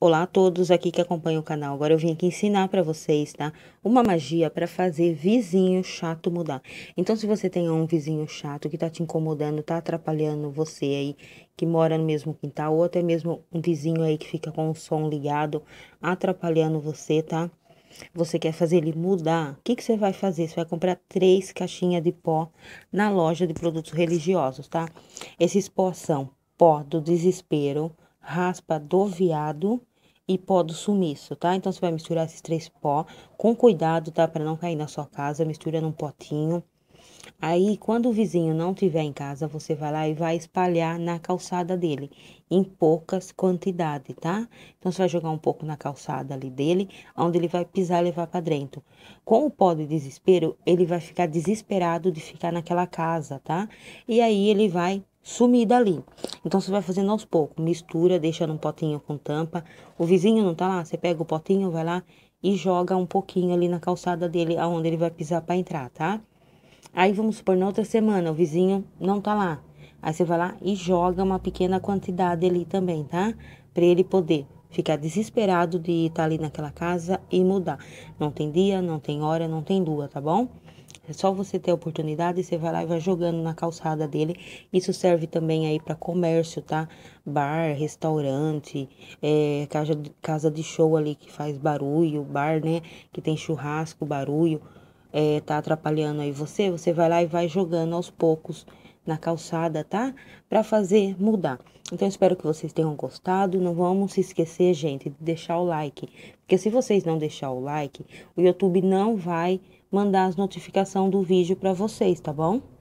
Olá a todos aqui que acompanham o canal. Agora eu vim aqui ensinar para vocês, tá? Uma magia para fazer vizinho chato mudar. Então, se você tem um vizinho chato que tá te incomodando, tá atrapalhando você aí que mora no mesmo quintal, ou até mesmo um vizinho aí que fica com o som ligado, atrapalhando você, tá? Você quer fazer ele mudar? O que, que você vai fazer? Você vai comprar três caixinhas de pó na loja de produtos religiosos, tá? Esses pó são pó do desespero, raspa do veado e pó do sumiço, tá? Então você vai misturar esses três pó com cuidado, tá? Para não cair na sua casa, mistura num potinho Aí, quando o vizinho não tiver em casa, você vai lá e vai espalhar na calçada dele, em poucas quantidades, tá? Então, você vai jogar um pouco na calçada ali dele, onde ele vai pisar e levar para dentro. Com o pó de desespero, ele vai ficar desesperado de ficar naquela casa, tá? E aí, ele vai sumir dali. Então, você vai fazendo aos poucos, mistura, deixa num potinho com tampa. O vizinho não tá lá, você pega o potinho, vai lá e joga um pouquinho ali na calçada dele, aonde ele vai pisar para entrar, tá? Aí vamos supor, na outra semana o vizinho não tá lá. Aí você vai lá e joga uma pequena quantidade ali também, tá? Para ele poder ficar desesperado de estar tá ali naquela casa e mudar. Não tem dia, não tem hora, não tem lua, tá bom? É só você ter a oportunidade, você vai lá e vai jogando na calçada dele. Isso serve também aí para comércio, tá? Bar, restaurante, é, casa de show ali que faz barulho, bar, né? Que tem churrasco, barulho é, tá atrapalhando aí você, você vai lá e vai jogando aos poucos na calçada, tá? Para fazer mudar. Então espero que vocês tenham gostado. Não vamos se esquecer, gente, de deixar o like, porque se vocês não deixar o like, o YouTube não vai mandar as notificações do vídeo para vocês, tá bom?